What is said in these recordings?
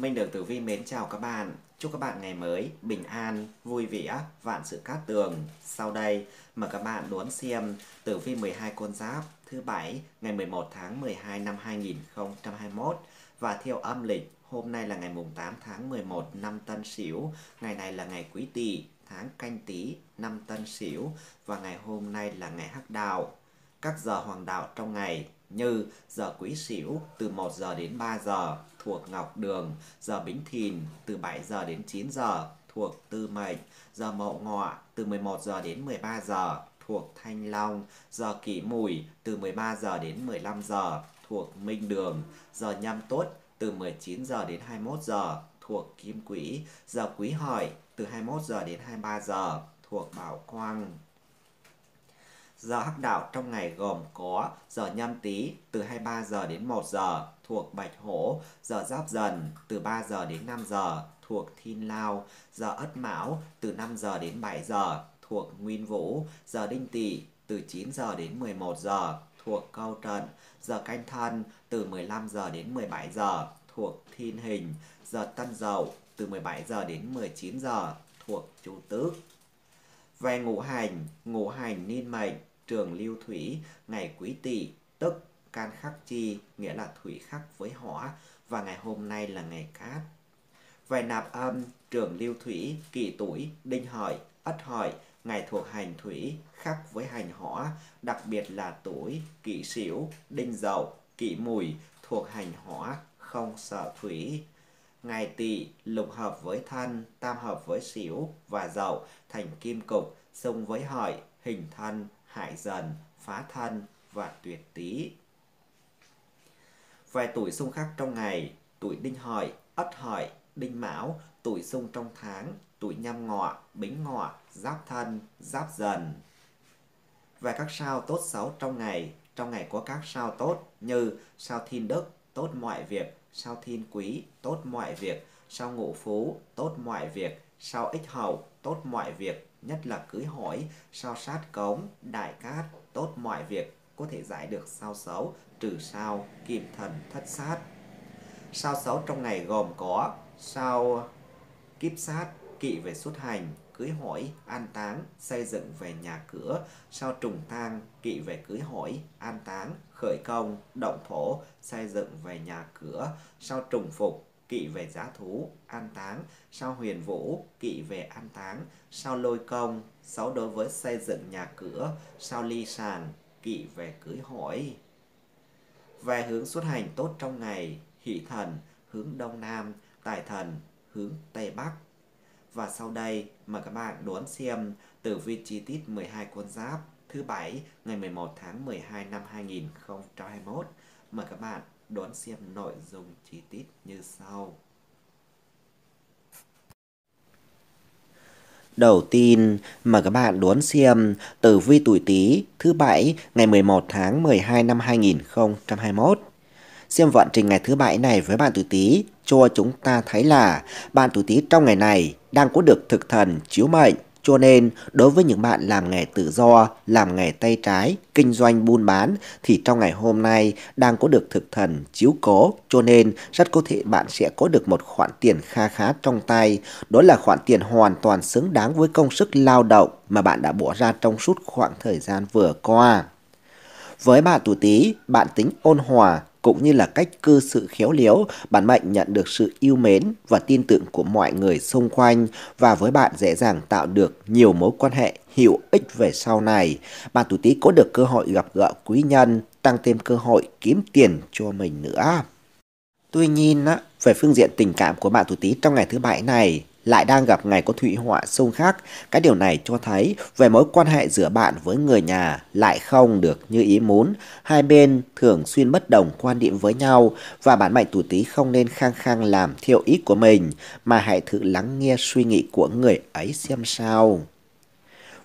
Minh Đường Tử Vi mến chào các bạn. Chúc các bạn ngày mới bình an, vui vẻ, vạn sự cát tường. Sau đây, mời các bạn đón xem Tử Vi 12 con giáp thứ bảy ngày 11 tháng 12 năm 2021 và theo âm lịch hôm nay là ngày mùng 8 tháng 11 năm Tân Sửu, ngày này là ngày Quý Tỵ, tháng Canh Tý năm Tân Sửu và ngày hôm nay là ngày Hắc Đạo. Các giờ hoàng đạo trong ngày như giờ Quý Sửu từ 1 giờ đến 3 giờ thuộc Ngọc Đường, giờ Bính Thìn từ 7 giờ đến 9 giờ thuộc Tư Mệnh, giờ Mậu Ngọ từ 11 giờ đến 13 giờ thuộc Thanh Long, giờ Kỷ Mùi từ 13 giờ đến 15 giờ thuộc Minh Đường, giờ Nhâm Tuất từ 19 giờ đến 21 giờ thuộc Kim Quỹ, giờ Quý Hợi từ 21 giờ đến 23 giờ thuộc Bảo Quang. Giờ hắc đạo trong ngày gồm có giờ nhâm tý từ 23 giờ đến 1 giờ thuộc Bạch Hổ, giờ Giáp Dần từ 3 giờ đến 5 giờ thuộc Thiên Lao, giờ Ất Mão từ 5 giờ đến 7 giờ thuộc Nguyên Vũ, giờ Đinh Tỵ từ 9 giờ đến 11 giờ thuộc Câu Trận, giờ Canh Thân từ 15 giờ đến 17 giờ thuộc Thiên Hình, giờ Tân Dậu từ 17 giờ đến 19 giờ thuộc Chu Tước. Về ngũ hành, ngũ hành niên mệnh trường lưu thủy ngày quý tỵ tức can khắc chi nghĩa là thủy khắc với hỏa và ngày hôm nay là ngày cát về nạp âm trường lưu thủy kỳ tuổi đinh hợi ất hợi ngày thuộc hành thủy khắc với hành hỏa đặc biệt là tuổi kỷ sửu đinh dậu kỷ mùi thuộc hành hỏa không sợ thủy ngày tỵ lục hợp với thân tam hợp với sửu và dậu thành kim cục xung với hợi hình thân hại dần, phá thân và tuyệt tý. Vài tuổi xung khắc trong ngày, tuổi đinh hợi, ất hợi, đinh mão, tuổi xung trong tháng, tuổi nhâm ngọ, bính ngọ, giáp thân, giáp dần. Và các sao tốt xấu trong ngày, trong ngày có các sao tốt như sao thiên đức, tốt mọi việc, sao thiên quý, tốt mọi việc, sao ngũ phú, tốt mọi việc, sao ích hậu, tốt mọi việc, nhất là cưới hỏi, sao sát cống, đại cát, tốt mọi việc, có thể giải được sao xấu, trừ sao, kim thần, thất sát. Sao xấu trong ngày gồm có sao kiếp sát, kỵ về xuất hành, cưới hỏi, an táng, xây dựng về nhà cửa, sao trùng tang, kỵ về cưới hỏi, an táng, khởi công, động thổ, xây dựng về nhà cửa, sao trùng phục, kỵ về giá thú, an táng, sao huyền vũ, kỵ về an táng, sao lôi công, sáu đối với xây dựng nhà cửa, sao ly sàn, kỵ về cưới hỏi. Về hướng xuất hành tốt trong ngày, hỷ thần, hướng đông nam, tài thần, hướng tây bắc. Và sau đây, mời các bạn đón xem tử vi chi tiết 12 con giáp thứ bảy ngày 11 tháng 12 năm 2021. Mời các bạn đón xem nội dung chi tiết như sau. Đầu tiên mà các bạn đón xem tử vi tuổi Tý thứ bảy ngày 11 tháng 12 năm 2021. Xem vận trình ngày thứ bảy này với bạn tuổi Tý cho chúng ta thấy là bạn tuổi Tý trong ngày này đang có được thực thần chiếu mệnh cho nên, đối với những bạn làm nghề tự do, làm nghề tay trái, kinh doanh buôn bán thì trong ngày hôm nay đang có được thực thần chiếu cố, cho nên rất có thể bạn sẽ có được một khoản tiền kha khá trong tay. Đó là khoản tiền hoàn toàn xứng đáng với công sức lao động mà bạn đã bỏ ra trong suốt khoảng thời gian vừa qua. Với bạn tuổi Tý, bạn tính ôn hòa, cũng như là cách cư xử khéo léo, bạn Mạnh nhận được sự yêu mến và tin tưởng của mọi người xung quanh và với bạn dễ dàng tạo được nhiều mối quan hệ hữu ích về sau này. Bạn tuổi Tý có được cơ hội gặp gỡ quý nhân, tăng thêm cơ hội kiếm tiền cho mình nữa. Tuy nhiên, về phương diện tình cảm của bạn tuổi Tý trong ngày thứ bảy này, lại đang gặp ngày có thụy họa sông khác. Cái điều này cho thấy về mối quan hệ giữa bạn với người nhà lại không được như ý muốn. Hai bên thường xuyên bất đồng quan điểm với nhau và bản mệnh tuổi Tý không nên khăng khăng làm theo ý của mình mà hãy thử lắng nghe suy nghĩ của người ấy xem sao.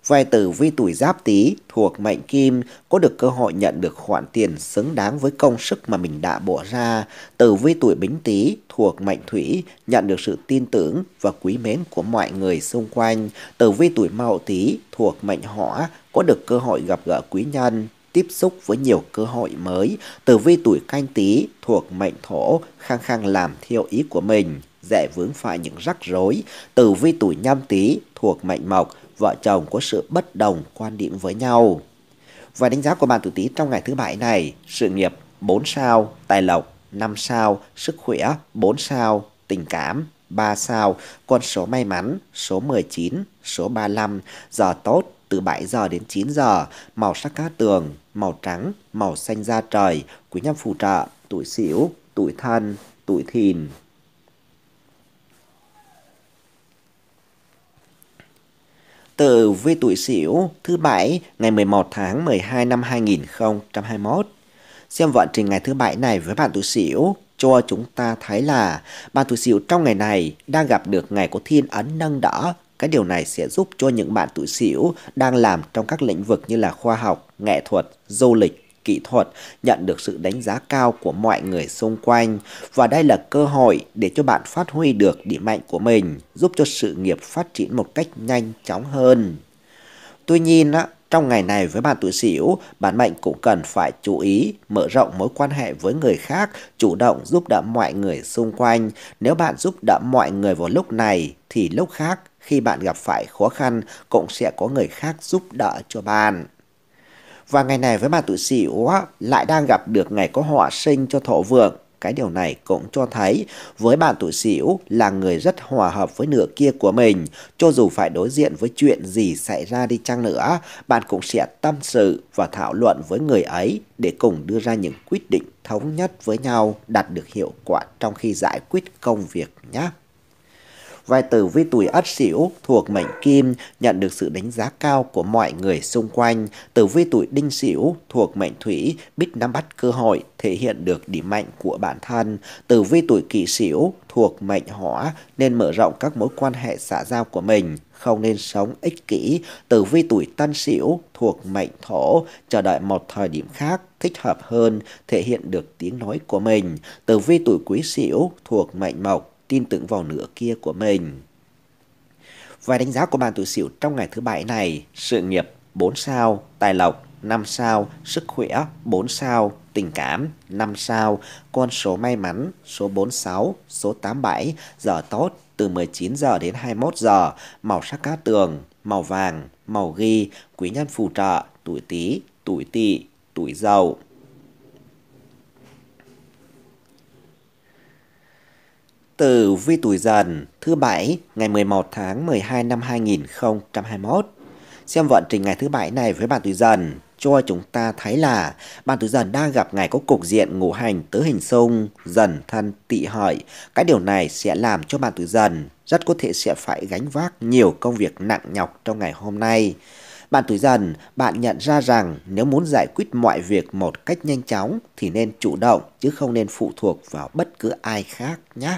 Vai tử vi tuổi giáp tý thuộc mệnh kim có được cơ hội nhận được khoản tiền xứng đáng với công sức mà mình đã bỏ ra. Tử vi tuổi bính tý thuộc mệnh thủy nhận được sự tin tưởng và quý mến của mọi người xung quanh. Tử vi tuổi mậu tý thuộc mệnh hỏa có được cơ hội gặp gỡ quý nhân, tiếp xúc với nhiều cơ hội mới. Tử vi tuổi canh tý thuộc mệnh thổ, khăng khăng làm theo ý của mình, dễ vướng phải những rắc rối. Tử vi tuổi nhâm tý thuộc mệnh mộc, vợ chồng có sự bất đồng quan điểm với nhau. Và đánh giá của bạn tuổi Tý trong ngày thứ bảy này, sự nghiệp 4 sao, tài lộc 5 sao, sức khỏe 4 sao, tình cảm 3 sao, con số may mắn số 19, số 35, giờ tốt từ 7 giờ đến 9 giờ, màu sắc cá tường, màu trắng, màu xanh da trời, quý nhân phù trợ, tuổi sửu, tuổi thân, tuổi thìn. tờ Về tuổi Sửu thứ Bảy ngày 11 tháng 12 năm 2021. Xem vận trình ngày thứ Bảy này với bạn tuổi Sửu cho chúng ta thấy là bạn tuổi Sửu trong ngày này đang gặp được ngày có thiên ấn nâng đỡ. Cái điều này sẽ giúp cho những bạn tuổi Sửu đang làm trong các lĩnh vực như là khoa học, nghệ thuật, du lịch, kỹ thuật nhận được sự đánh giá cao của mọi người xung quanh và đây là cơ hội để cho bạn phát huy được điểm mạnh của mình, giúp cho sự nghiệp phát triển một cách nhanh chóng hơn. Tuy nhiên, trong ngày này với bạn tuổi Sửu, bản mệnh cũng cần phải chú ý mở rộng mối quan hệ với người khác, chủ động giúp đỡ mọi người xung quanh. Nếu bạn giúp đỡ mọi người vào lúc này thì lúc khác khi bạn gặp phải khó khăn cũng sẽ có người khác giúp đỡ cho bạn. Và ngày này với bà tuổi sửu lại đang gặp được ngày có họa sinh cho thổ vượng. Cái điều này cũng cho thấy với bạn tuổi sửu là người rất hòa hợp với nửa kia của mình. Cho dù phải đối diện với chuyện gì xảy ra đi chăng nữa, bạn cũng sẽ tâm sự và thảo luận với người ấy để cùng đưa ra những quyết định thống nhất với nhau đạt được hiệu quả trong khi giải quyết công việc nhé vai tử vi tuổi Ất Sửu thuộc mệnh Kim nhận được sự đánh giá cao của mọi người xung quanh. Tử vi tuổi Đinh Sửu thuộc mệnh Thủy biết nắm bắt cơ hội thể hiện được điểm mạnh của bản thân. Tử vi tuổi Kỷ Sửu thuộc mệnh Hỏa nên mở rộng các mối quan hệ xã giao của mình không nên sống ích kỷ, tử vi tuổi tân sửu thuộc mệnh thổ, chờ đợi một thời điểm khác thích hợp hơn, thể hiện được tiếng nói của mình. Tử vi tuổi quý sửu thuộc mệnh mộc, tin tưởng vào nửa kia của mình. Vài đánh giá của bàn tuổi Sửu trong ngày thứ bảy này, sự nghiệp 4 sao, tài lộc 5 sao, sức khỏe 4 sao, tình cảm 5 sao, con số may mắn số 46, số 87, giờ tốt từ 19 giờ đến 21 giờ, màu sắc cát tường, màu vàng, màu ghi, quý nhân phù trợ, tuổi Tý, tuổi Tỵ, tuổi Dậu. Tử vi tuổi dần thứ bảy ngày 11 tháng 12 năm 2021. Xem vận trình ngày thứ bảy này với bạn tuổi dần cho chúng ta thấy là bạn tuổi dần đang gặp ngày có cục diện ngũ hành tứ hình xung dần thân tị hợi. Cái điều này sẽ làm cho bạn tuổi dần rất có thể sẽ phải gánh vác nhiều công việc nặng nhọc trong ngày hôm nay. Bạn tuổi dần, bạn nhận ra rằng nếu muốn giải quyết mọi việc một cách nhanh chóng thì nên chủ động chứ không nên phụ thuộc vào bất cứ ai khác nhé.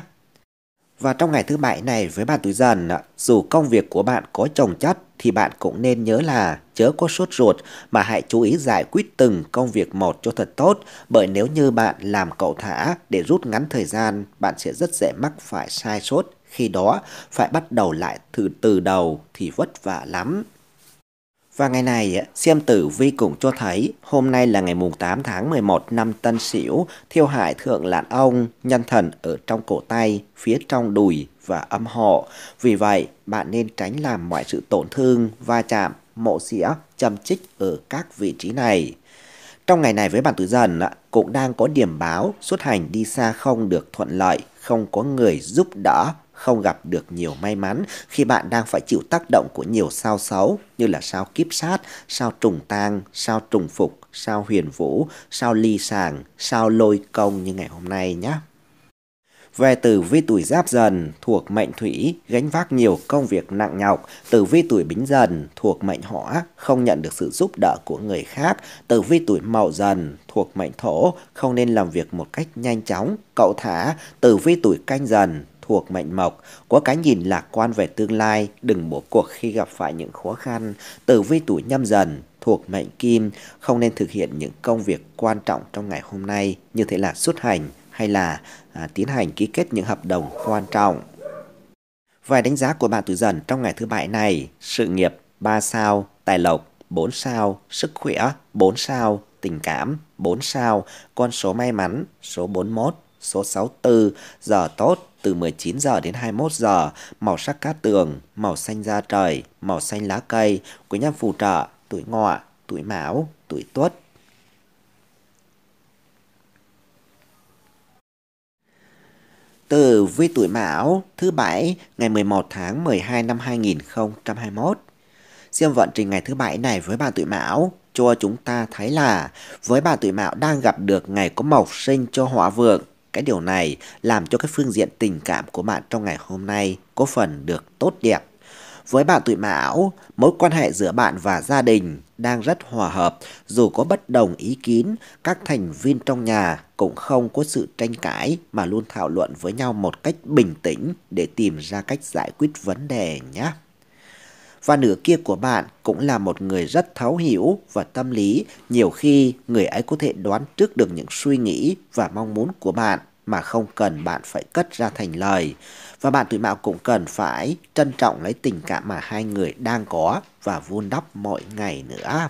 Và trong ngày thứ bảy này với bạn tuổi dần, dù công việc của bạn có trồng chất thì bạn cũng nên nhớ là chớ có sốt ruột mà hãy chú ý giải quyết từng công việc một cho thật tốt bởi nếu như bạn làm cậu thả để rút ngắn thời gian bạn sẽ rất dễ mắc phải sai sốt khi đó phải bắt đầu lại từ từ đầu thì vất vả lắm. Và ngày này, xem tử vi cũng cho thấy hôm nay là ngày mùng 8 tháng 11 năm Tân Sửu, thiêu hại thượng lạn ông, nhân thần ở trong cổ tay, phía trong đùi và âm hộ. Vì vậy, bạn nên tránh làm mọi sự tổn thương, va chạm, mộ xỉa, châm chích ở các vị trí này. Trong ngày này với bạn tử dần cũng đang có điểm báo xuất hành đi xa không được thuận lợi, không có người giúp đỡ không gặp được nhiều may mắn khi bạn đang phải chịu tác động của nhiều sao xấu như là sao kiếp sát, sao trùng tang, sao trùng phục, sao huyền vũ, sao ly sàng, sao lôi công như ngày hôm nay nhé. Về tử vi tuổi giáp dần thuộc mệnh thủy, gánh vác nhiều công việc nặng nhọc. Tử vi tuổi bính dần thuộc mệnh hỏa, không nhận được sự giúp đỡ của người khác. Tử vi tuổi mậu dần thuộc mệnh thổ, không nên làm việc một cách nhanh chóng, cậu thả. Tử vi tuổi canh dần thuộc mệnh mộc, có cái nhìn lạc quan về tương lai, đừng bỏ cuộc khi gặp phải những khó khăn, tử vi tuổi nhâm dần thuộc mệnh kim, không nên thực hiện những công việc quan trọng trong ngày hôm nay như thế là xuất hành hay là à, tiến hành ký kết những hợp đồng quan trọng. Vài đánh giá của bạn tuổi dần trong ngày thứ bảy này, sự nghiệp 3 sao, tài lộc 4 sao, sức khỏe 4 sao, tình cảm 4 sao, con số may mắn số 41, số 64, giờ tốt từ 19 giờ đến 21 giờ, màu sắc cát tường, màu xanh da trời, màu xanh lá cây, quý nhân phù trợ, tuổi ngọ, tuổi mão, tuổi tuất. Từ vi tuổi Mão thứ bảy ngày 11 tháng 12 năm 2021. xem vận trình ngày thứ bảy này với bạn tuổi Mão cho chúng ta thấy là với bà tuổi Mão đang gặp được ngày có mộc sinh cho hỏa vượng cái điều này làm cho cái phương diện tình cảm của bạn trong ngày hôm nay có phần được tốt đẹp. Với bạn tuổi mão, mối quan hệ giữa bạn và gia đình đang rất hòa hợp, dù có bất đồng ý kiến, các thành viên trong nhà cũng không có sự tranh cãi mà luôn thảo luận với nhau một cách bình tĩnh để tìm ra cách giải quyết vấn đề nhé và nửa kia của bạn cũng là một người rất thấu hiểu và tâm lý, nhiều khi người ấy có thể đoán trước được những suy nghĩ và mong muốn của bạn mà không cần bạn phải cất ra thành lời. Và bạn tuổi mão cũng cần phải trân trọng lấy tình cảm mà hai người đang có và vun đắp mỗi ngày nữa.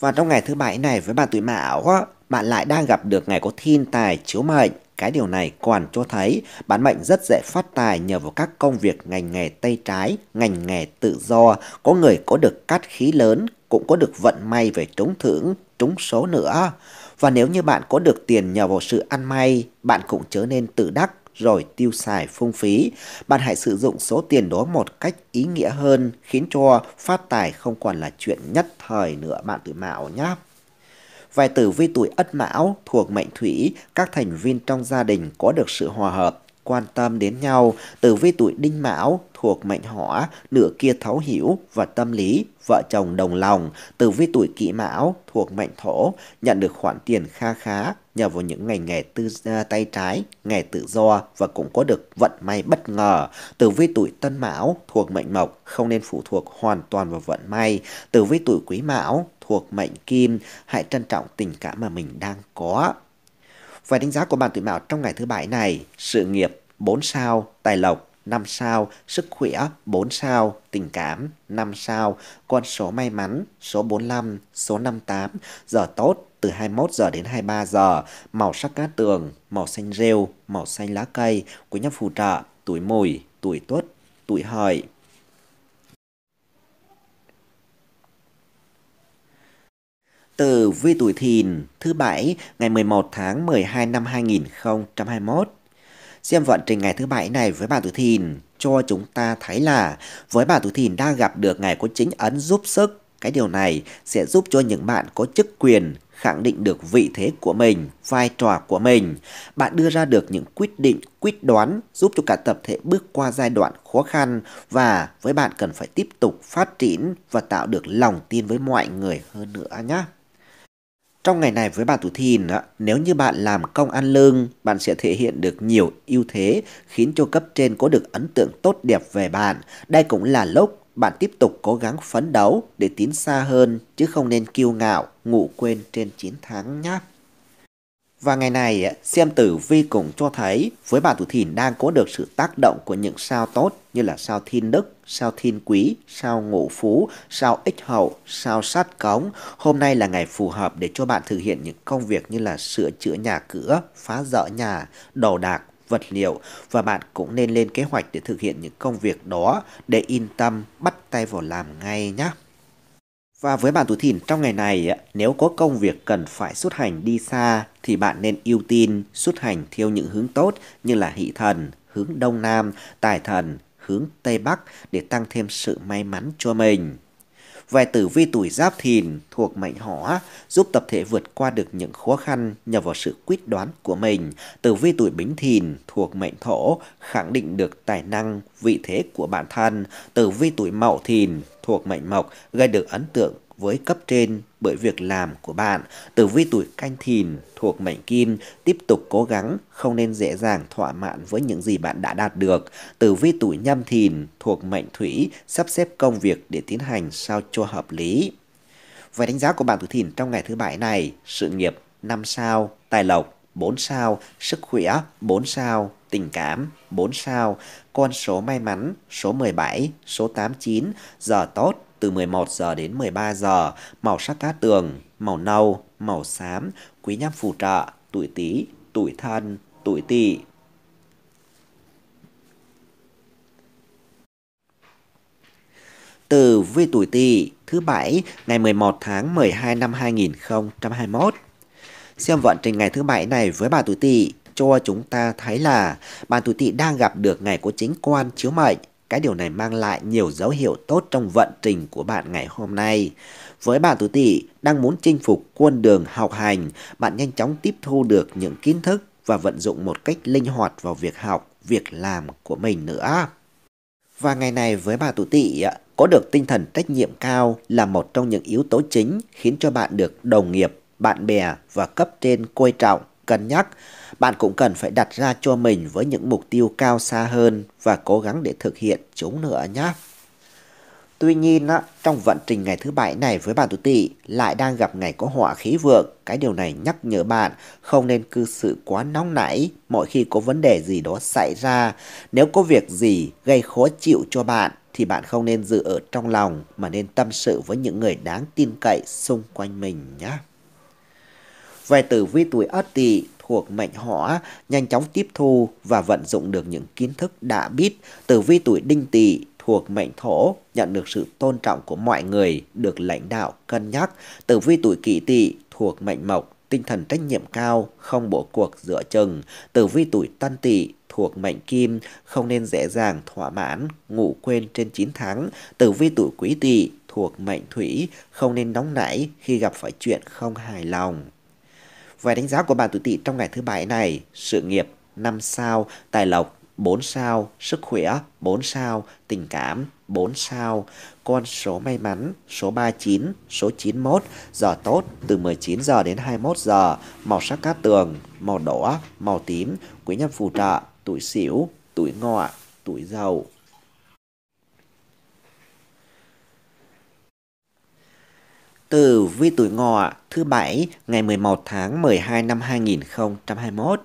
Và trong ngày thứ bảy này với bạn tuổi mão bạn lại đang gặp được ngày có thiên tài chiếu mệnh. Cái điều này còn cho thấy bán mệnh rất dễ phát tài nhờ vào các công việc ngành nghề tay trái, ngành nghề tự do. Có người có được cát khí lớn, cũng có được vận may về trúng thưởng, trúng số nữa. Và nếu như bạn có được tiền nhờ vào sự ăn may, bạn cũng trở nên tự đắc rồi tiêu xài phung phí. Bạn hãy sử dụng số tiền đó một cách ý nghĩa hơn, khiến cho phát tài không còn là chuyện nhất thời nữa bạn tự mạo nhé. Vài tử vi tuổi Ất Mão thuộc mệnh Thủy, các thành viên trong gia đình có được sự hòa hợp, quan tâm đến nhau. Tử vi tuổi Đinh Mão thuộc mệnh Hỏa, nửa kia thấu hiểu và tâm lý, vợ chồng đồng lòng. Tử vi tuổi Kỷ Mão thuộc mệnh Thổ, nhận được khoản tiền kha khá nhờ vào những ngành nghề tư à, tay trái, nghề tự do và cũng có được vận may bất ngờ. Tử vi tuổi Tân Mão thuộc mệnh Mộc không nên phụ thuộc hoàn toàn vào vận may. Tử vi tuổi Quý Mão thuộc mệnh Kim, hãy trân trọng tình cảm mà mình đang có. Và đánh giá của bạn tuổi Mão trong ngày thứ bảy này, sự nghiệp 4 sao, tài lộc 5 sao, sức khỏe 4 sao, tình cảm 5 sao, con số may mắn số 45, số 58, giờ tốt từ 21 giờ đến 23 giờ, màu sắc cát tường, màu xanh rêu, màu xanh lá cây của nhà phù trợ, tuổi mùi, tuổi tuất, tuổi hợi. Từ vi tuổi thìn thứ bảy ngày 11 tháng 12 năm 2021. Xem vận trình ngày thứ bảy này với bạn tuổi thìn cho chúng ta thấy là với bạn tuổi thìn đang gặp được ngày có chính ấn giúp sức cái điều này sẽ giúp cho những bạn có chức quyền khẳng định được vị thế của mình, vai trò của mình. Bạn đưa ra được những quyết định, quyết đoán giúp cho cả tập thể bước qua giai đoạn khó khăn và với bạn cần phải tiếp tục phát triển và tạo được lòng tin với mọi người hơn nữa nhé. Trong ngày này với bạn tuổi thìn, nếu như bạn làm công ăn lương, bạn sẽ thể hiện được nhiều ưu thế khiến cho cấp trên có được ấn tượng tốt đẹp về bạn. Đây cũng là lúc bạn tiếp tục cố gắng phấn đấu để tiến xa hơn chứ không nên kiêu ngạo, ngủ quên trên chiến thắng nhé. Và ngày này, xem tử vi cũng cho thấy với bà tuổi thìn đang có được sự tác động của những sao tốt như là sao thiên đức, sao thiên quý, sao ngũ phú, sao ích hậu, sao sát cống. Hôm nay là ngày phù hợp để cho bạn thực hiện những công việc như là sửa chữa nhà cửa, phá dỡ nhà, đồ đạc, vật liệu và bạn cũng nên lên kế hoạch để thực hiện những công việc đó để yên tâm bắt tay vào làm ngay nhé. Và với bạn tuổi thìn trong ngày này, nếu có công việc cần phải xuất hành đi xa thì bạn nên ưu tiên xuất hành theo những hướng tốt như là hỷ thần, hướng đông nam, tài thần, hướng tây bắc để tăng thêm sự may mắn cho mình về tử vi tuổi giáp thìn thuộc mệnh hỏa giúp tập thể vượt qua được những khó khăn nhờ vào sự quyết đoán của mình. Tử vi tuổi bính thìn thuộc mệnh thổ khẳng định được tài năng, vị thế của bản thân. Tử vi tuổi mậu thìn thuộc mệnh mộc gây được ấn tượng với cấp trên bởi việc làm của bạn. từ vi tuổi canh thìn thuộc mệnh kim, tiếp tục cố gắng, không nên dễ dàng thỏa mãn với những gì bạn đã đạt được. từ vi tuổi nhâm thìn thuộc mệnh thủy, sắp xếp công việc để tiến hành sao cho hợp lý. Về đánh giá của bạn tuổi thìn trong ngày thứ bảy này, sự nghiệp 5 sao, tài lộc 4 sao, sức khỏe 4 sao, tình cảm 4 sao, con số may mắn số 17, số 89, giờ tốt từ 11 giờ đến 13 giờ, màu sắc cát tường, màu nâu, màu xám, quý nhân phù trợ, tuổi tý, tuổi thân, tuổi tỵ. Từ vi tuổi tỵ thứ bảy ngày 11 tháng 12 năm 2021. Xem vận trình ngày thứ bảy này với bà tuổi tỵ cho chúng ta thấy là bà tuổi tỵ đang gặp được ngày của chính quan chiếu mệnh cái điều này mang lại nhiều dấu hiệu tốt trong vận trình của bạn ngày hôm nay. Với bạn tuổi tỵ đang muốn chinh phục quân đường học hành, bạn nhanh chóng tiếp thu được những kiến thức và vận dụng một cách linh hoạt vào việc học, việc làm của mình nữa. Và ngày này với bà tuổi tỵ có được tinh thần trách nhiệm cao là một trong những yếu tố chính khiến cho bạn được đồng nghiệp, bạn bè và cấp trên coi trọng cân nhắc, bạn cũng cần phải đặt ra cho mình với những mục tiêu cao xa hơn và cố gắng để thực hiện chúng nữa nhé. Tuy nhiên, á, trong vận trình ngày thứ bảy này với bạn tuổi tỵ lại đang gặp ngày có họa khí vượng. Cái điều này nhắc nhở bạn không nên cư xử quá nóng nảy mỗi khi có vấn đề gì đó xảy ra. Nếu có việc gì gây khó chịu cho bạn thì bạn không nên giữ ở trong lòng mà nên tâm sự với những người đáng tin cậy xung quanh mình nhé. Về tử vi tuổi Ất Tỵ thuộc mệnh hỏa nhanh chóng tiếp thu và vận dụng được những kiến thức đã biết. Tử vi tuổi Đinh Tỵ thuộc mệnh thổ nhận được sự tôn trọng của mọi người, được lãnh đạo cân nhắc. Tử vi tuổi Kỷ Tỵ thuộc mệnh mộc tinh thần trách nhiệm cao, không bỏ cuộc giữa chừng. Tử vi tuổi Tân Tỵ thuộc mệnh kim, không nên dễ dàng thỏa mãn, ngủ quên trên 9 tháng. Tử vi tuổi Quý Tỵ thuộc mệnh thủy, không nên nóng nảy khi gặp phải chuyện không hài lòng. Về đánh giá của bạn tuổi tỵ trong ngày thứ bảy này, sự nghiệp 5 sao, tài lộc 4 sao, sức khỏe 4 sao, tình cảm 4 sao, con số may mắn số 39, số 91, giờ tốt từ 19 giờ đến 21 giờ, màu sắc cát tường, màu đỏ, màu tím, quý nhân phù trợ, tuổi xỉu, tuổi ngọ, tuổi dậu. từ vi tuổi ngọ thứ bảy ngày 11 tháng 12 năm 2021.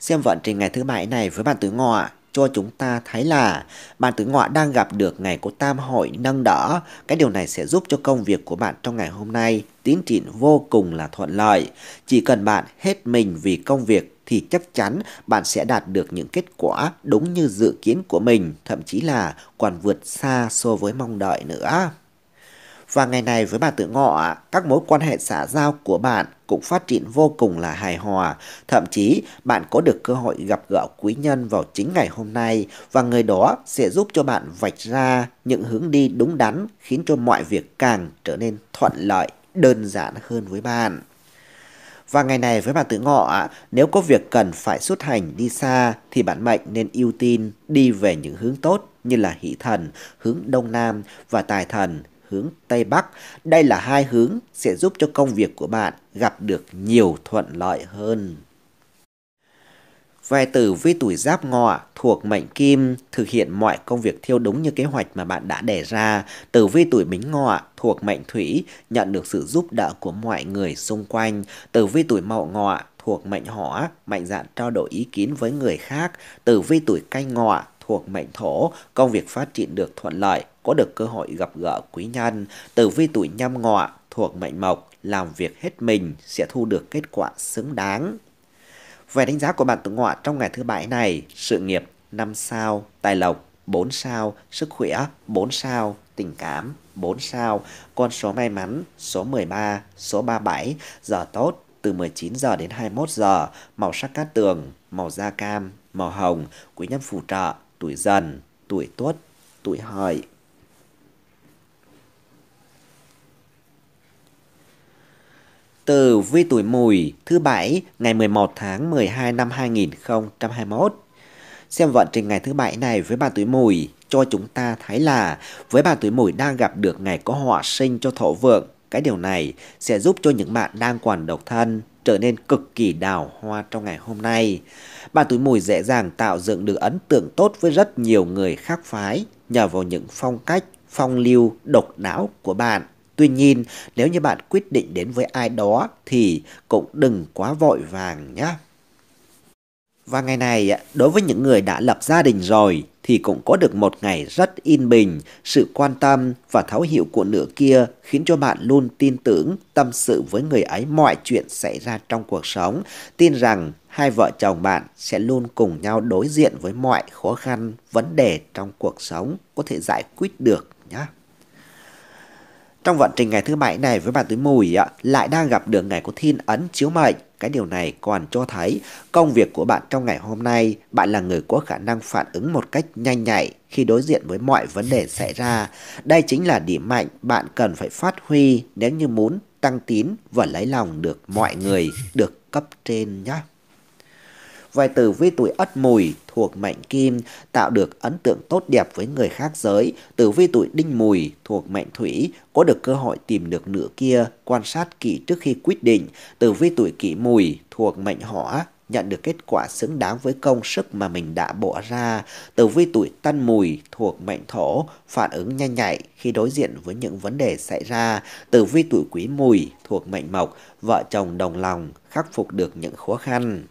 Xem vận trình ngày thứ bảy này với bạn tuổi ngọ cho chúng ta thấy là bạn tuổi ngọ đang gặp được ngày của tam hội nâng đỡ. Cái điều này sẽ giúp cho công việc của bạn trong ngày hôm nay tiến triển vô cùng là thuận lợi. Chỉ cần bạn hết mình vì công việc thì chắc chắn bạn sẽ đạt được những kết quả đúng như dự kiến của mình, thậm chí là còn vượt xa so với mong đợi nữa. Và ngày này với bà Tự Ngọ, các mối quan hệ xã giao của bạn cũng phát triển vô cùng là hài hòa. Thậm chí, bạn có được cơ hội gặp gỡ quý nhân vào chính ngày hôm nay và người đó sẽ giúp cho bạn vạch ra những hướng đi đúng đắn khiến cho mọi việc càng trở nên thuận lợi, đơn giản hơn với bạn. Và ngày này với bà tự ngọ, nếu có việc cần phải xuất hành đi xa thì bạn mệnh nên ưu tiên đi về những hướng tốt như là hỷ thần, hướng đông nam và tài thần, hướng Tây Bắc. Đây là hai hướng sẽ giúp cho công việc của bạn gặp được nhiều thuận lợi hơn. Vài tử vi tuổi giáp ngọ thuộc mệnh kim thực hiện mọi công việc theo đúng như kế hoạch mà bạn đã đề ra. Tử vi tuổi bính ngọ thuộc mệnh thủy nhận được sự giúp đỡ của mọi người xung quanh. Tử vi tuổi mậu ngọ thuộc mệnh hỏa mạnh dạn trao đổi ý kiến với người khác. Tử vi tuổi canh ngọ thuộc mệnh thổ công việc phát triển được thuận lợi có được cơ hội gặp gỡ quý nhân, tử vi tuổi nhâm ngọ thuộc mệnh mộc, làm việc hết mình sẽ thu được kết quả xứng đáng. Về đánh giá của bạn tuổi ngọ trong ngày thứ bảy này, sự nghiệp 5 sao, tài lộc 4 sao, sức khỏe 4 sao, tình cảm 4 sao, con số may mắn số 13, số 37, giờ tốt từ 19 giờ đến 21 giờ, màu sắc cát tường, màu da cam, màu hồng, quý nhân phù trợ, tuổi dần, tuổi tuất, tuổi hợi. từ Vi Tuổi Mùi thứ Bảy ngày 11 tháng 12 năm 2021. Xem vận trình ngày thứ Bảy này với bà Tuổi Mùi cho chúng ta thấy là với bà Tuổi Mùi đang gặp được ngày có họa sinh cho thổ vượng. Cái điều này sẽ giúp cho những bạn đang còn độc thân trở nên cực kỳ đào hoa trong ngày hôm nay. Bà Tuổi Mùi dễ dàng tạo dựng được ấn tượng tốt với rất nhiều người khác phái nhờ vào những phong cách, phong lưu, độc đáo của bạn. Tuy nhiên, nếu như bạn quyết định đến với ai đó thì cũng đừng quá vội vàng nhé. Và ngày này, đối với những người đã lập gia đình rồi thì cũng có được một ngày rất yên bình, sự quan tâm và thấu hiểu của nửa kia khiến cho bạn luôn tin tưởng, tâm sự với người ấy mọi chuyện xảy ra trong cuộc sống, tin rằng hai vợ chồng bạn sẽ luôn cùng nhau đối diện với mọi khó khăn, vấn đề trong cuộc sống có thể giải quyết được nhé. Trong vận trình ngày thứ bảy này với bà túi mùi ạ, lại đang gặp được ngày của thiên ấn chiếu mệnh. Cái điều này còn cho thấy công việc của bạn trong ngày hôm nay, bạn là người có khả năng phản ứng một cách nhanh nhạy khi đối diện với mọi vấn đề xảy ra. Đây chính là điểm mạnh bạn cần phải phát huy nếu như muốn tăng tín và lấy lòng được mọi người, được cấp trên nhé. Vài từ vi tuổi ất mùi thuộc mệnh kim tạo được ấn tượng tốt đẹp với người khác giới. từ vi tuổi đinh mùi thuộc mệnh thủy có được cơ hội tìm được nửa kia quan sát kỹ trước khi quyết định. từ vi tuổi kỷ mùi thuộc mệnh hỏa nhận được kết quả xứng đáng với công sức mà mình đã bỏ ra. từ vi tuổi tân mùi thuộc mệnh thổ, phản ứng nhanh nhạy khi đối diện với những vấn đề xảy ra. từ vi tuổi quý mùi thuộc mệnh mộc, vợ chồng đồng lòng, khắc phục được những khó khăn.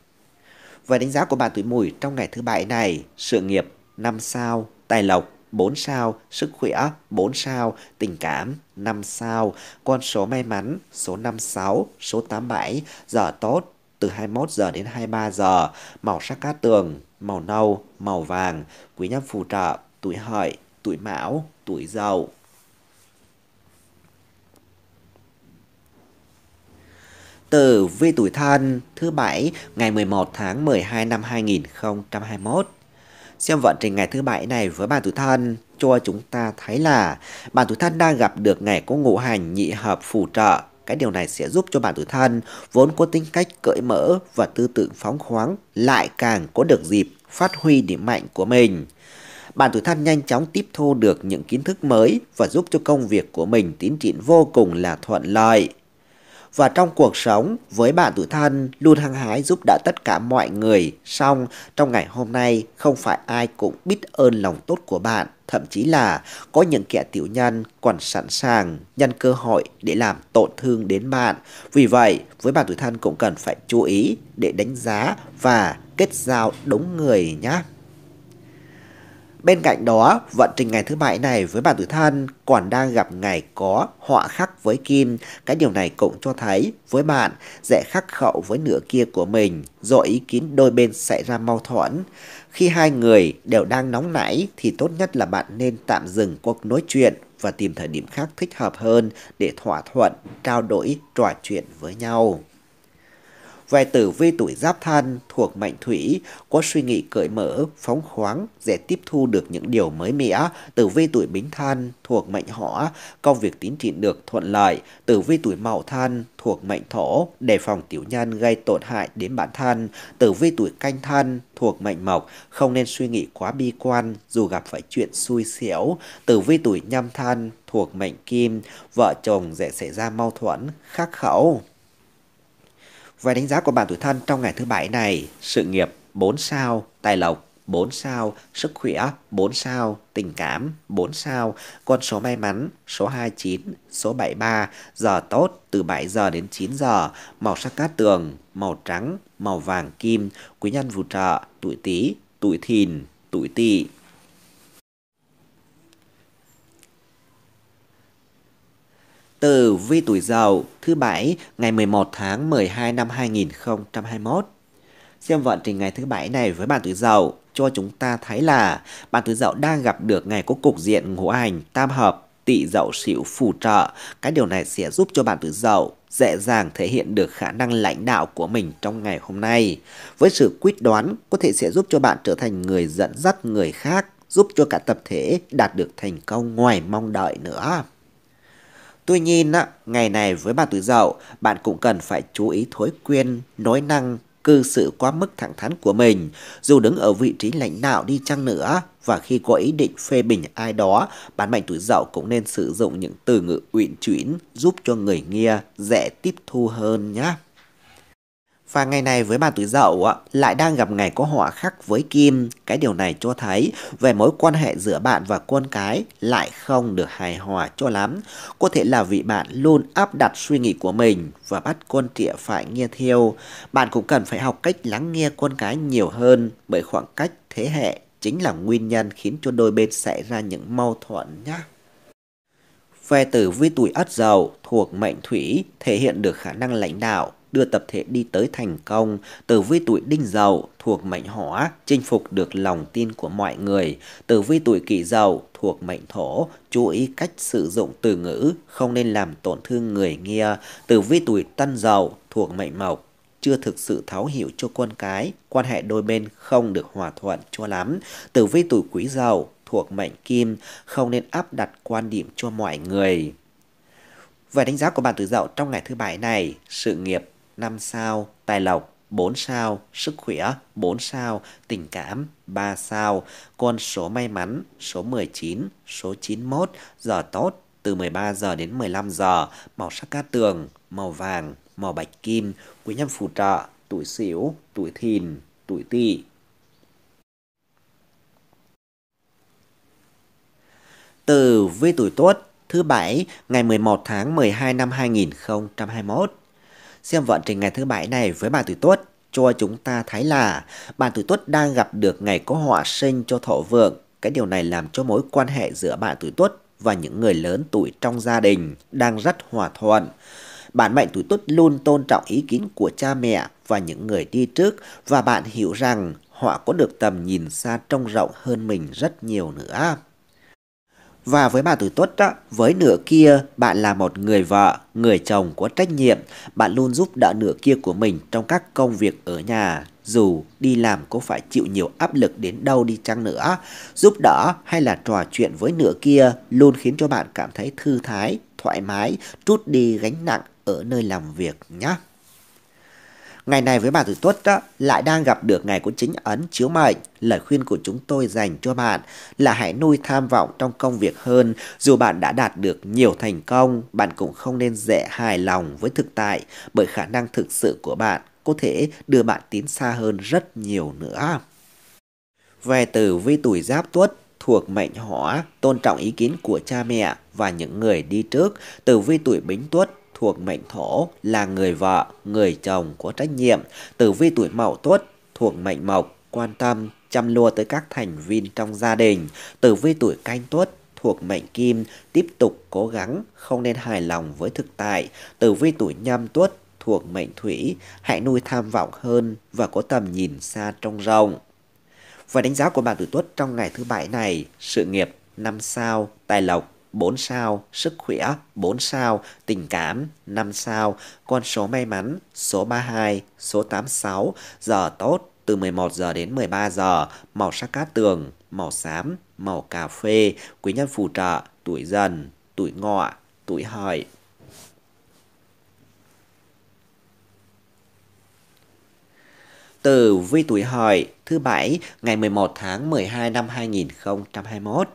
Và đánh giá của bạn tuổi mùi trong ngày thứ bảy này, sự nghiệp 5 sao, tài lộc 4 sao, sức khỏe 4 sao, tình cảm 5 sao, con số may mắn số 56, số 87, giờ tốt từ 21 giờ đến 23 giờ, màu sắc cát tường, màu nâu, màu vàng, quý nhân phù trợ, tuổi hợi, tuổi mão, tuổi dậu. Tử vi tuổi thân thứ bảy ngày 11 tháng 12 năm 2021. Xem vận trình ngày thứ bảy này với bạn tuổi thân cho chúng ta thấy là bạn tuổi thân đang gặp được ngày có ngũ hành nhị hợp phù trợ. Cái điều này sẽ giúp cho bạn tuổi thân vốn có tính cách cởi mở và tư tưởng phóng khoáng lại càng có được dịp phát huy điểm mạnh của mình bạn tuổi thân nhanh chóng tiếp thu được những kiến thức mới và giúp cho công việc của mình tiến triển vô cùng là thuận lợi và trong cuộc sống với bạn tự thân luôn hăng hái giúp đỡ tất cả mọi người. Song trong ngày hôm nay không phải ai cũng biết ơn lòng tốt của bạn. Thậm chí là có những kẻ tiểu nhân còn sẵn sàng nhân cơ hội để làm tổn thương đến bạn. Vì vậy, với bạn tự thân cũng cần phải chú ý để đánh giá và kết giao đúng người nhé. Bên cạnh đó, vận trình ngày thứ bảy này với bà tử thân còn đang gặp ngày có họa khắc với kim. Cái điều này cũng cho thấy với bạn dễ khắc khẩu với nửa kia của mình do ý kiến đôi bên xảy ra mâu thuẫn. Khi hai người đều đang nóng nảy thì tốt nhất là bạn nên tạm dừng cuộc nói chuyện và tìm thời điểm khác thích hợp hơn để thỏa thuận, trao đổi, trò chuyện với nhau. Về tử vi tuổi giáp thân thuộc mệnh thủy, có suy nghĩ cởi mở, phóng khoáng, dễ tiếp thu được những điều mới mẻ. Tử vi tuổi bính thân thuộc mệnh hỏa, công việc tiến triển được thuận lợi. Tử vi tuổi mậu thân thuộc mệnh thổ, đề phòng tiểu nhân gây tổn hại đến bản thân. Tử vi tuổi canh thân thuộc mệnh mộc, không nên suy nghĩ quá bi quan dù gặp phải chuyện xui xẻo. Tử vi tuổi nhâm thân thuộc mệnh kim, vợ chồng dễ xảy ra mâu thuẫn, khắc khẩu. Vài đánh giá của bạn tuổi thân trong ngày thứ bảy này, sự nghiệp 4 sao, tài lộc 4 sao, sức khỏe 4 sao, tình cảm 4 sao, con số may mắn số 29, số 73, giờ tốt từ 7 giờ đến 9 giờ, màu sắc cát tường, màu trắng, màu vàng kim, quý nhân phù trợ, tuổi Tý, tuổi Thìn, tuổi Tỵ. tử vi tuổi dậu thứ bảy ngày 11 tháng 12 năm 2021. Xem vận trình ngày thứ bảy này với bạn tuổi dậu cho chúng ta thấy là bạn tuổi dậu đang gặp được ngày có cục diện ngũ hành tam hợp tỵ dậu sửu phù trợ. Cái điều này sẽ giúp cho bạn tuổi dậu dễ dàng thể hiện được khả năng lãnh đạo của mình trong ngày hôm nay. Với sự quyết đoán có thể sẽ giúp cho bạn trở thành người dẫn dắt người khác, giúp cho cả tập thể đạt được thành công ngoài mong đợi nữa. Tuy nhiên, ngày này với bạn tuổi dậu, bạn cũng cần phải chú ý thói quen, nói năng, cư xử quá mức thẳng thắn của mình. Dù đứng ở vị trí lãnh đạo đi chăng nữa, và khi có ý định phê bình ai đó, bạn mệnh tuổi dậu cũng nên sử dụng những từ ngữ uyển chuyển giúp cho người nghe dễ tiếp thu hơn nhé. Và ngày này với bạn tuổi dậu lại đang gặp ngày có họa khắc với kim. Cái điều này cho thấy về mối quan hệ giữa bạn và con cái lại không được hài hòa cho lắm. Có thể là vì bạn luôn áp đặt suy nghĩ của mình và bắt con trịa phải nghe theo. Bạn cũng cần phải học cách lắng nghe con cái nhiều hơn bởi khoảng cách thế hệ chính là nguyên nhân khiến cho đôi bên xảy ra những mâu thuẫn nhé. Về tử vi tuổi Ất Dậu thuộc mệnh Thủy thể hiện được khả năng lãnh đạo, đưa tập thể đi tới thành công, tử vi tuổi đinh dậu thuộc mệnh hỏa, chinh phục được lòng tin của mọi người, tử vi tuổi kỷ dậu thuộc mệnh thổ, chú ý cách sử dụng từ ngữ, không nên làm tổn thương người nghe, tử vi tuổi tân dậu thuộc mệnh mộc, chưa thực sự thấu hiểu cho con cái, quan hệ đôi bên không được hòa thuận cho lắm. Tử vi tuổi quý dậu thuộc mệnh kim, không nên áp đặt quan điểm cho mọi người. Về đánh giá của bạn tử dậu trong ngày thứ bảy này, sự nghiệp 5 sao, tài lộc 4 sao, sức khỏe 4 sao, tình cảm 3 sao, con số may mắn số 19, số 91, giờ tốt từ 13 giờ đến 15 giờ, màu sắc cát tường, màu vàng, màu bạch kim, quý nhân phù trợ, tuổi sửu, tuổi thìn, tuổi tỵ. Từ vi tuổi tốt thứ bảy ngày 11 tháng 12 năm 2021 xem vận trình ngày thứ bảy này với bà tuổi tuất cho chúng ta thấy là bà tuổi tuất đang gặp được ngày có họa sinh cho thọ vượng. Cái điều này làm cho mối quan hệ giữa bạn tuổi tuất và những người lớn tuổi trong gia đình đang rất hòa thuận. Bạn mệnh tuổi tuất luôn tôn trọng ý kiến của cha mẹ và những người đi trước và bạn hiểu rằng họ có được tầm nhìn xa trông rộng hơn mình rất nhiều nữa. Và với bà tuổi tuất đó, với nửa kia bạn là một người vợ, người chồng có trách nhiệm, bạn luôn giúp đỡ nửa kia của mình trong các công việc ở nhà, dù đi làm có phải chịu nhiều áp lực đến đâu đi chăng nữa. Giúp đỡ hay là trò chuyện với nửa kia luôn khiến cho bạn cảm thấy thư thái, thoải mái, trút đi gánh nặng ở nơi làm việc nhé. Ngày này với bà tuổi Tuất đó, lại đang gặp được ngày của chính ấn chiếu mệnh. Lời khuyên của chúng tôi dành cho bạn là hãy nuôi tham vọng trong công việc hơn. Dù bạn đã đạt được nhiều thành công, bạn cũng không nên dễ hài lòng với thực tại bởi khả năng thực sự của bạn có thể đưa bạn tiến xa hơn rất nhiều nữa. Về từ vi tuổi giáp tuất thuộc mệnh hỏa, tôn trọng ý kiến của cha mẹ và những người đi trước, Từ vi tuổi bính tuất thuộc mệnh thổ là người vợ, người chồng có trách nhiệm, tử vi tuổi mậu tuất thuộc mệnh mộc, quan tâm, chăm lo tới các thành viên trong gia đình, tử vi tuổi canh tuất thuộc mệnh kim, tiếp tục cố gắng, không nên hài lòng với thực tại, tử vi tuổi nhâm tuất thuộc mệnh thủy, hãy nuôi tham vọng hơn và có tầm nhìn xa trông rộng. Và đánh giá của bạn tuổi tuất trong ngày thứ bảy này, sự nghiệp năm sao, tài lộc 4 sao, sức khỏe 4 sao, tình cảm 5 sao, con số may mắn số 32, số 86, giờ tốt từ 11 giờ đến 13 giờ, màu sắc cát tường, màu xám, màu cà phê, quý nhân phù trợ, tuổi dần, tuổi ngọ, tuổi hợi. từ vi tuổi hợi thứ bảy ngày 11 tháng 12 năm 2021.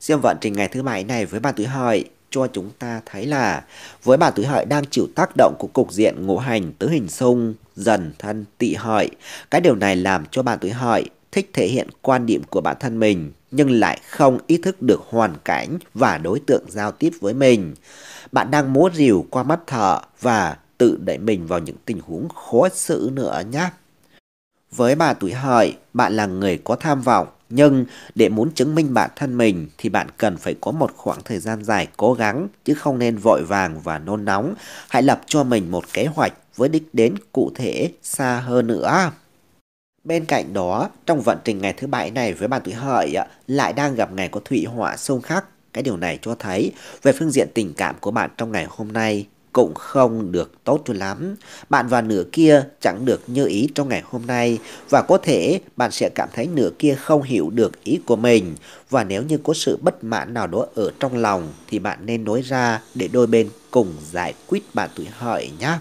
Xem vận trình ngày thứ bảy này với bàn tuổi hợi cho chúng ta thấy là với bản tuổi hợi đang chịu tác động của cục diện ngũ hành tứ hình xung dần thân tị hợi cái điều này làm cho bản tuổi hợi thích thể hiện quan điểm của bản thân mình nhưng lại không ý thức được hoàn cảnh và đối tượng giao tiếp với mình bạn đang múa rìu qua mắt thợ và tự đẩy mình vào những tình huống khó xử nữa nhé với bà tuổi hợi bạn là người có tham vọng nhưng để muốn chứng minh bản thân mình thì bạn cần phải có một khoảng thời gian dài cố gắng chứ không nên vội vàng và nôn nóng. Hãy lập cho mình một kế hoạch với đích đến cụ thể xa hơn nữa. Bên cạnh đó, trong vận trình ngày thứ bảy này với bạn tuổi hợi lại đang gặp ngày có thủy họa xung khắc. Cái điều này cho thấy về phương diện tình cảm của bạn trong ngày hôm nay cũng không được tốt cho lắm. Bạn và nửa kia chẳng được như ý trong ngày hôm nay và có thể bạn sẽ cảm thấy nửa kia không hiểu được ý của mình và nếu như có sự bất mãn nào đó ở trong lòng thì bạn nên nói ra để đôi bên cùng giải quyết bạn tuổi hợi nhé.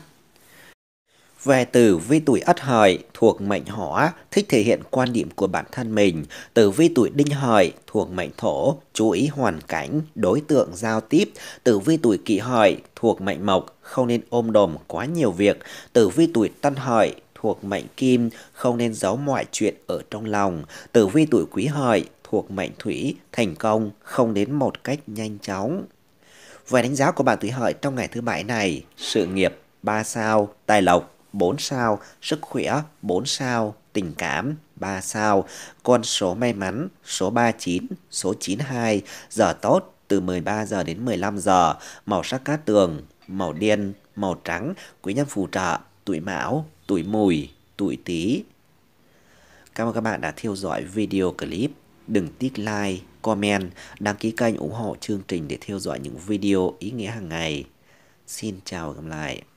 Về tử vi tuổi ất hợi thuộc mệnh hỏa, thích thể hiện quan điểm của bản thân mình. tử vi tuổi đinh hợi thuộc mệnh thổ, chú ý hoàn cảnh, đối tượng giao tiếp. tử vi tuổi kỷ hợi thuộc mệnh mộc, không nên ôm đồm quá nhiều việc. tử vi tuổi tân hợi thuộc mệnh kim, không nên giấu mọi chuyện ở trong lòng. Tử vi tuổi quý hợi thuộc mệnh thủy, thành công không đến một cách nhanh chóng. Về đánh giá của bạn tuổi hợi trong ngày thứ bảy này, sự nghiệp 3 sao, tài lộc 4 sao, sức khỏe 4 sao, tình cảm 3 sao, con số may mắn số 39, số 92, giờ tốt từ 13 giờ đến 15 giờ, màu sắc cát tường, màu đen, màu trắng, quý nhân phù trợ, tuổi mão, tuổi mùi, tuổi tí. Cảm ơn các bạn đã theo dõi video clip. Đừng tiếc like, comment, đăng ký kênh ủng hộ chương trình để theo dõi những video ý nghĩa hàng ngày. Xin chào và gặp lại.